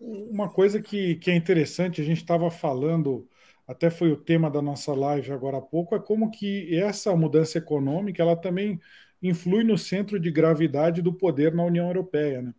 Uma coisa que, que é interessante, a gente estava falando, até foi o tema da nossa live agora há pouco, é como que essa mudança econômica ela também influi no centro de gravidade do poder na União Europeia. Né?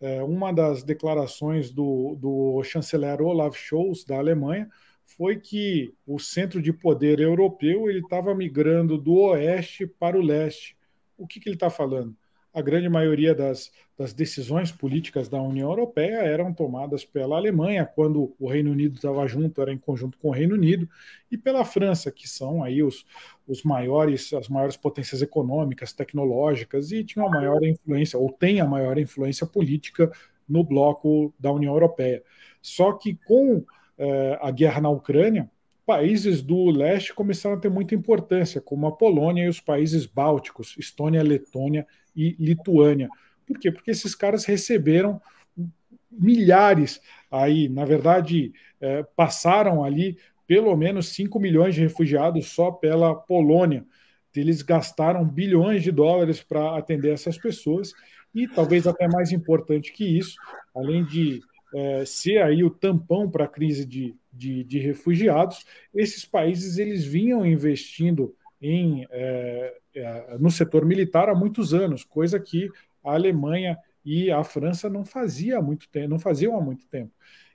É, uma das declarações do, do chanceler Olaf Scholz, da Alemanha, foi que o centro de poder europeu ele estava migrando do oeste para o leste. O que, que ele está falando? a grande maioria das, das, decisões políticas da União Europeia eram tomadas pela Alemanha, quando o Reino Unido estava junto, era em conjunto com o Reino Unido, e pela França, que são aí os, os maiores, as maiores potências econômicas, tecnológicas, e tinham a maior influência, ou tem a maior influência política no bloco da União Europeia. Só que com eh, a guerra na Ucrânia, países do leste começaram a ter muita importância, como a Polônia e os países bálticos, Estônia, Letônia e Lituânia. Por quê? Porque esses caras receberam milhares aí, na verdade, é, passaram ali pelo menos 5 milhões de refugiados só pela Polônia. Eles gastaram bilhões de dólares para atender essas pessoas e talvez até mais importante que isso, além de é, ser aí o tampão para a crise de, de, de, refugiados, esses países eles vinham investindo em é, é, no setor militar há muitos anos, coisa que a Alemanha e a França não fazia há muito tempo, não faziam há muito tempo.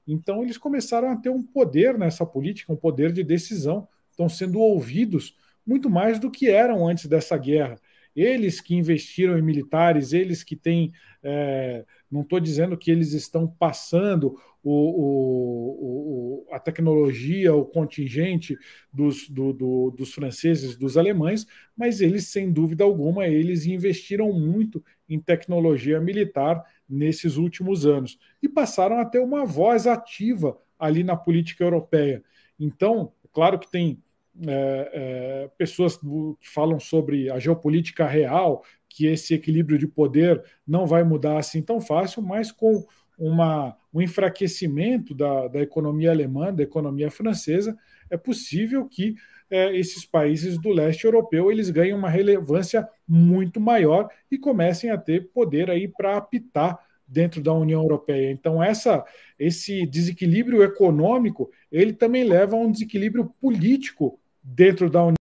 Então eles começaram a ter um poder nessa política, um poder de decisão, estão sendo ouvidos muito mais do que eram antes dessa guerra. Eles que investiram em militares, eles que têm. É, não estou dizendo que eles estão passando o, o, o tecnologia, o contingente dos, do, do, dos franceses, dos alemães, mas eles, sem dúvida alguma, eles investiram muito em tecnologia militar nesses últimos anos e passaram a ter uma voz ativa ali na política europeia. Então, é claro que tem é, é, pessoas que falam sobre a geopolítica real, que esse equilíbrio de poder não vai mudar assim tão fácil, mas com uma um enfraquecimento da, da economia alemã, da economia francesa, é possível que é, esses países do leste europeu eles ganhem uma relevância muito maior e comecem a ter poder aí para apitar dentro da União Europeia. Então essa esse desequilíbrio econômico ele também leva a um desequilíbrio político dentro da União